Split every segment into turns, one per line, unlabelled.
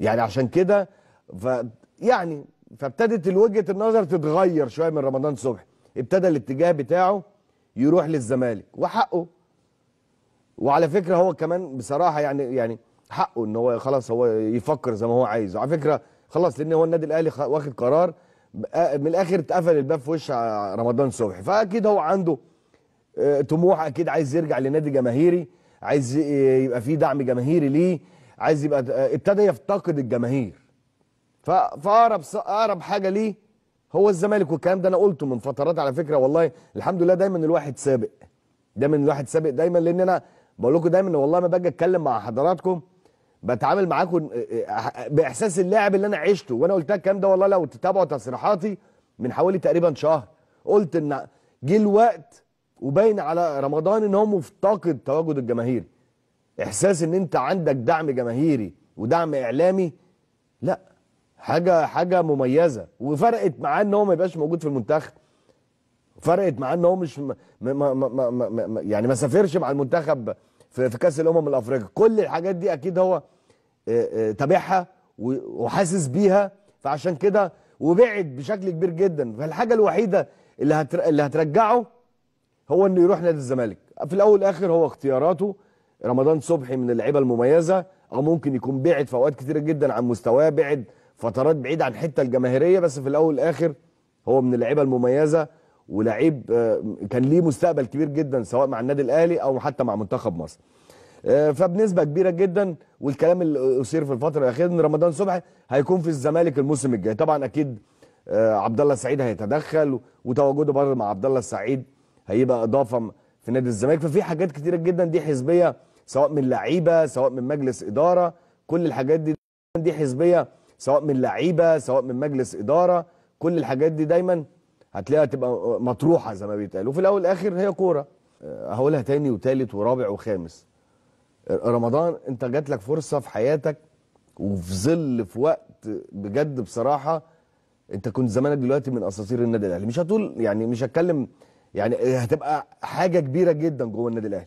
يعني عشان كده ف يعني فابتدت وجهه النظر تتغير شويه من رمضان صبحي ابتدى الاتجاه بتاعه يروح للزمالك وحقه وعلى فكره هو كمان بصراحه يعني يعني حقه ان هو خلاص هو يفكر زي ما هو عايز على فكره خلاص لان هو النادي الاهلي واخد قرار آه، من الاخر اتقفل الباب في وش رمضان صبحي فاكيد هو عنده آه، طموح اكيد عايز يرجع لنادي جماهيري عايز يبقى فيه دعم جماهيري ليه عايز يبقى ابتدى يفتقد الجماهير فاقرب اقرب حاجه ليه هو الزمالك والكلام ده انا قلته من فترات على فكره والله الحمد لله دايما الواحد سابق دايما الواحد سابق دايما لان انا بقول لكم دايما والله ما باجي اتكلم مع حضراتكم بتعامل معاكم آه، آه، باحساس اللاعب اللي انا عشته وانا قلتها الكلام ده والله لو تتابعوا تصريحاتي من حوالي تقريبا شهر قلت ان جه الوقت وباين على رمضان ان هو مفتقد تواجد الجماهير احساس ان انت عندك دعم جماهيري ودعم اعلامي لا حاجه حاجه مميزه وفرقت معاه ان هو ما يبقاش موجود في المنتخب فرقت معاه ان هو مش م... م... م... م... يعني ما سافرش مع المنتخب في, في كاس الامم الافريقيه كل الحاجات دي اكيد هو آه، آه، تابعها وحاسس بيها فعشان كده وبعد بشكل كبير جدا فالحاجه الوحيده اللي هتر... اللي هترجعه هو انه يروح نادي الزمالك في الاول والاخر هو اختياراته رمضان صبحي من اللعيبه المميزه او ممكن يكون بعد في اوقات كتيره جدا عن مستواه بعد فترات بعيد عن الحته الجماهيريه بس في الاول والاخر هو من اللعيبه المميزه ولعيب آه، كان ليه مستقبل كبير جدا سواء مع النادي الاهلي او حتى مع منتخب مصر آه، فبنسبه كبيره جدا والكلام اللي اثير في الفتره الاخيره ان رمضان صبحي هيكون في الزمالك الموسم الجاي طبعا اكيد آه، عبد الله السعيد هيتدخل وتواجده برضه مع عبد الله السعيد هيبقى اضافه في نادي الزمالك ففي حاجات كتيره جدا دي حزبيه سواء من لعيبه سواء من مجلس اداره كل الحاجات دي دي حزبيه سواء من لعيبه سواء من مجلس اداره كل الحاجات دي دايما هتلاقيها تبقى مطروحه زي ما بيتقال وفي الاول والاخر هي كوره هقولها تاني وتالت ورابع وخامس رمضان انت جات لك فرصه في حياتك وفي ظل في وقت بجد بصراحه انت كنت زمانك دلوقتي من اساطير النادي الاهلي مش هتقول يعني مش هتكلم يعني هتبقى حاجه كبيره جدا جوه النادي الاهلي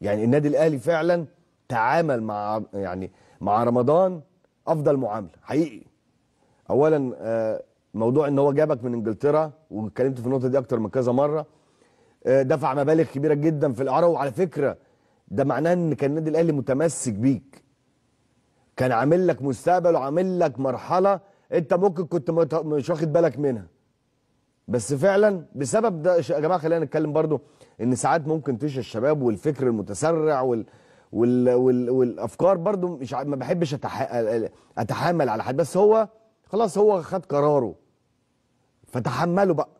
يعني النادي الاهلي فعلا تعامل مع يعني مع رمضان افضل معامله حقيقي اولا آه، موضوع ان هو جابك من انجلترا واتكلمت في النقطه دي اكتر من كذا مره آه، دفع مبالغ كبيره جدا في الاعاره وعلى فكره ده معناه ان كان النادي الاهلي متمسك بيك كان عامل لك مستقبل وعامل لك مرحله انت ممكن كنت مش واخد بالك منها بس فعلا بسبب ده يا جماعه خلينا نتكلم برضو ان ساعات ممكن تشى الشباب والفكر المتسرع وال وال وال والافكار برضو مش ما بحبش أتح... اتحامل على حد بس هو خلاص هو خد قراره فتحمله بقى